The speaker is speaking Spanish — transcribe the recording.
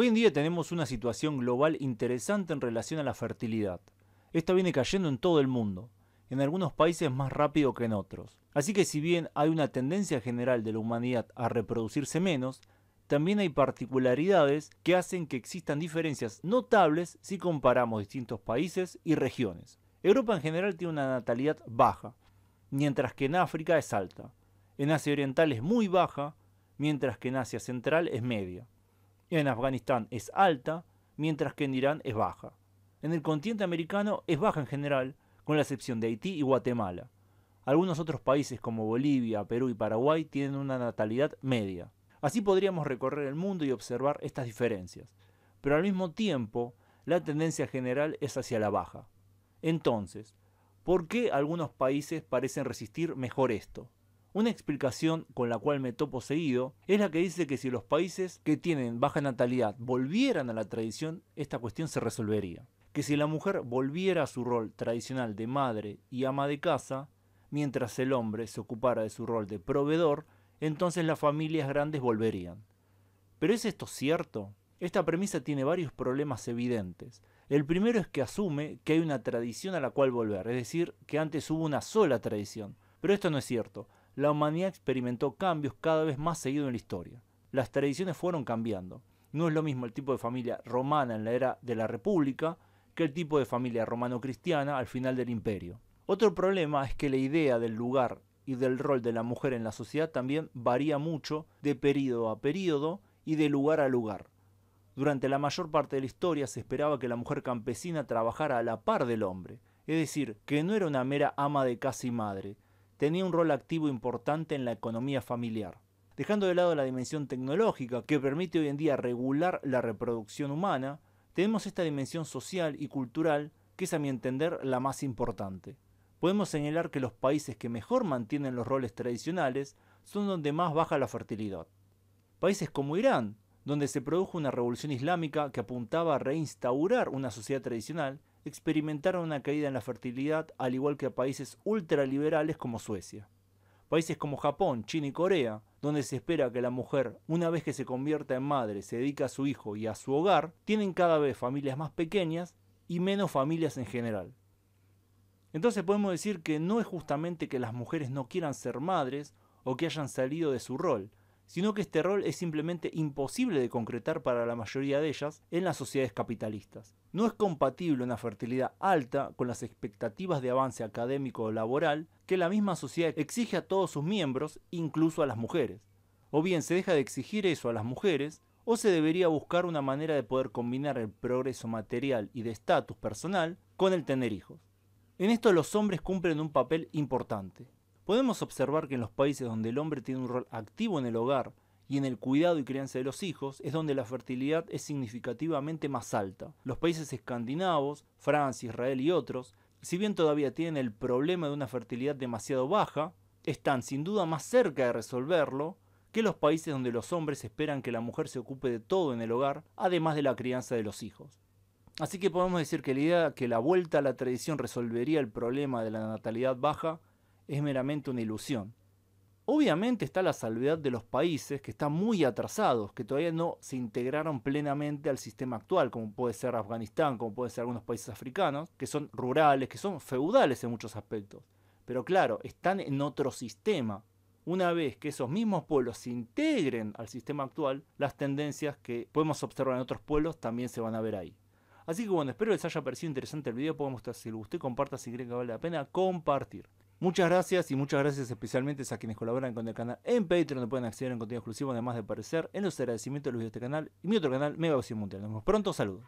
Hoy en día tenemos una situación global interesante en relación a la fertilidad. Esta viene cayendo en todo el mundo, en algunos países más rápido que en otros. Así que si bien hay una tendencia general de la humanidad a reproducirse menos, también hay particularidades que hacen que existan diferencias notables si comparamos distintos países y regiones. Europa en general tiene una natalidad baja, mientras que en África es alta. En Asia Oriental es muy baja, mientras que en Asia Central es media. En Afganistán es alta, mientras que en Irán es baja. En el continente americano es baja en general, con la excepción de Haití y Guatemala. Algunos otros países como Bolivia, Perú y Paraguay tienen una natalidad media. Así podríamos recorrer el mundo y observar estas diferencias, pero al mismo tiempo la tendencia general es hacia la baja. Entonces, ¿por qué algunos países parecen resistir mejor esto? Una explicación con la cual me topo seguido es la que dice que si los países que tienen baja natalidad volvieran a la tradición, esta cuestión se resolvería. Que si la mujer volviera a su rol tradicional de madre y ama de casa, mientras el hombre se ocupara de su rol de proveedor, entonces las familias grandes volverían. ¿Pero es esto cierto? Esta premisa tiene varios problemas evidentes. El primero es que asume que hay una tradición a la cual volver, es decir, que antes hubo una sola tradición. Pero esto no es cierto la humanidad experimentó cambios cada vez más seguidos en la historia. Las tradiciones fueron cambiando. No es lo mismo el tipo de familia romana en la era de la República que el tipo de familia romano-cristiana al final del imperio. Otro problema es que la idea del lugar y del rol de la mujer en la sociedad también varía mucho de período a período y de lugar a lugar. Durante la mayor parte de la historia se esperaba que la mujer campesina trabajara a la par del hombre, es decir, que no era una mera ama de casa y madre, tenía un rol activo importante en la economía familiar, dejando de lado la dimensión tecnológica que permite hoy en día regular la reproducción humana, tenemos esta dimensión social y cultural que es a mi entender la más importante. Podemos señalar que los países que mejor mantienen los roles tradicionales son donde más baja la fertilidad. Países como Irán, donde se produjo una revolución islámica que apuntaba a reinstaurar una sociedad tradicional, experimentaron una caída en la fertilidad, al igual que a países ultraliberales como Suecia. Países como Japón, China y Corea, donde se espera que la mujer, una vez que se convierta en madre, se dedique a su hijo y a su hogar, tienen cada vez familias más pequeñas y menos familias en general. Entonces podemos decir que no es justamente que las mujeres no quieran ser madres o que hayan salido de su rol, sino que este rol es simplemente imposible de concretar para la mayoría de ellas en las sociedades capitalistas. No es compatible una fertilidad alta con las expectativas de avance académico o laboral que la misma sociedad exige a todos sus miembros, incluso a las mujeres. O bien se deja de exigir eso a las mujeres, o se debería buscar una manera de poder combinar el progreso material y de estatus personal con el tener hijos. En esto los hombres cumplen un papel importante, Podemos observar que en los países donde el hombre tiene un rol activo en el hogar y en el cuidado y crianza de los hijos es donde la fertilidad es significativamente más alta. Los países escandinavos, Francia, Israel y otros, si bien todavía tienen el problema de una fertilidad demasiado baja, están sin duda más cerca de resolverlo que los países donde los hombres esperan que la mujer se ocupe de todo en el hogar, además de la crianza de los hijos. Así que podemos decir que la idea de que la vuelta a la tradición resolvería el problema de la natalidad baja es meramente una ilusión. Obviamente está la salvedad de los países que están muy atrasados, que todavía no se integraron plenamente al sistema actual, como puede ser Afganistán, como pueden ser algunos países africanos, que son rurales, que son feudales en muchos aspectos. Pero claro, están en otro sistema. Una vez que esos mismos pueblos se integren al sistema actual, las tendencias que podemos observar en otros pueblos también se van a ver ahí. Así que bueno, espero les haya parecido interesante el video. Podemos mostrar si les gustó comparta si creen que vale la pena compartir. Muchas gracias y muchas gracias especialmente a quienes colaboran con el canal en Patreon, donde pueden acceder a contenido exclusivo, además de aparecer en los agradecimientos de los de este canal y mi otro canal, Mega Mundial. Nos vemos pronto, saludos.